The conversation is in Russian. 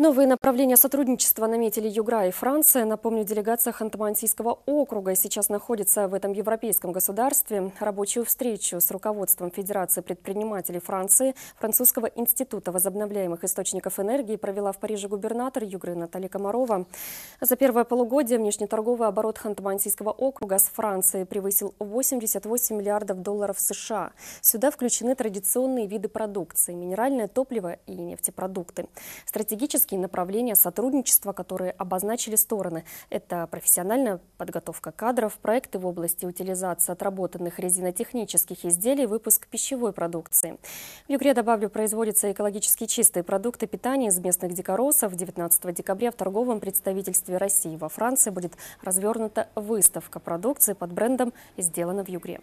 Новые направления сотрудничества наметили Югра и Франция. Напомню, делегация Ханты-Мансийского округа сейчас находится в этом европейском государстве. Рабочую встречу с руководством Федерации предпринимателей Франции Французского института возобновляемых источников энергии провела в Париже губернатор Югры Наталья Комарова. За первое полугодие внешнеторговый оборот Ханты-Мансийского округа с Францией превысил 88 миллиардов долларов США. Сюда включены традиционные виды продукции – минеральное топливо и нефтепродукты. Стратегически тематические направления сотрудничества, которые обозначили стороны. Это профессиональная подготовка кадров, проекты в области утилизации отработанных резинотехнических изделий, выпуск пищевой продукции. В Югре, добавлю, производятся экологически чистые продукты питания из местных дикоросов. 19 декабря в торговом представительстве России во Франции будет развернута выставка продукции под брендом «Сделано в Югре».